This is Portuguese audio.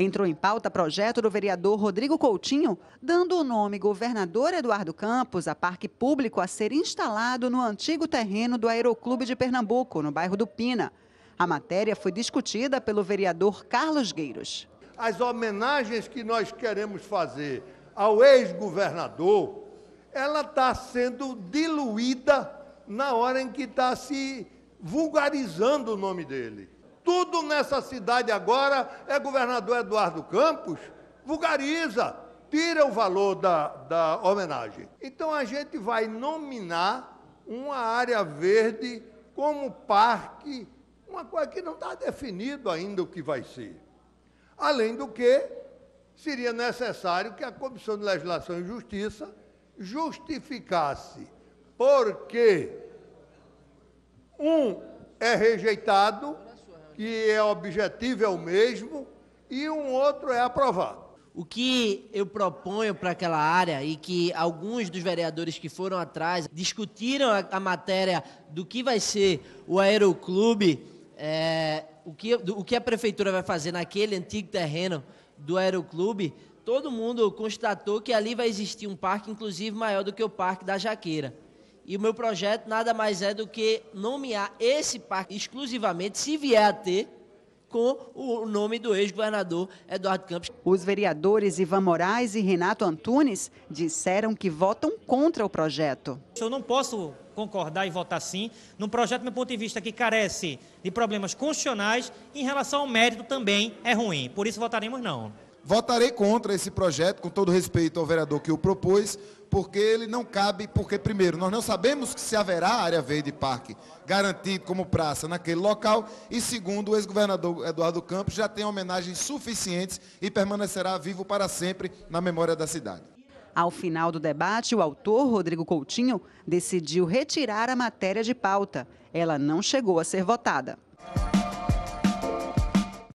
Entrou em pauta projeto do vereador Rodrigo Coutinho, dando o nome governador Eduardo Campos a parque público a ser instalado no antigo terreno do Aeroclube de Pernambuco, no bairro do Pina. A matéria foi discutida pelo vereador Carlos Gueiros. As homenagens que nós queremos fazer ao ex-governador, ela está sendo diluída na hora em que está se vulgarizando o nome dele. Tudo nessa cidade agora é governador Eduardo Campos, vulgariza, tira o valor da, da homenagem. Então a gente vai nominar uma área verde como parque, uma coisa que não está definido ainda o que vai ser. Além do que, seria necessário que a Comissão de Legislação e Justiça justificasse porque um é rejeitado que é objetivo, é o mesmo, e um outro é aprovado. O que eu proponho para aquela área e que alguns dos vereadores que foram atrás discutiram a, a matéria do que vai ser o aeroclube, é, o, que, do, o que a prefeitura vai fazer naquele antigo terreno do aeroclube, todo mundo constatou que ali vai existir um parque, inclusive maior do que o Parque da Jaqueira. E o meu projeto nada mais é do que nomear esse parque exclusivamente, se vier a ter, com o nome do ex-governador Eduardo Campos. Os vereadores Ivan Moraes e Renato Antunes disseram que votam contra o projeto. Eu não posso concordar e votar sim num projeto, do meu ponto de vista, que carece de problemas constitucionais em relação ao mérito também é ruim. Por isso votaremos não. Votarei contra esse projeto, com todo respeito ao vereador que o propôs, porque ele não cabe, porque, primeiro, nós não sabemos se haverá área verde parque garantido como praça naquele local, e, segundo, o ex-governador Eduardo Campos já tem homenagens suficientes e permanecerá vivo para sempre na memória da cidade. Ao final do debate, o autor, Rodrigo Coutinho, decidiu retirar a matéria de pauta. Ela não chegou a ser votada.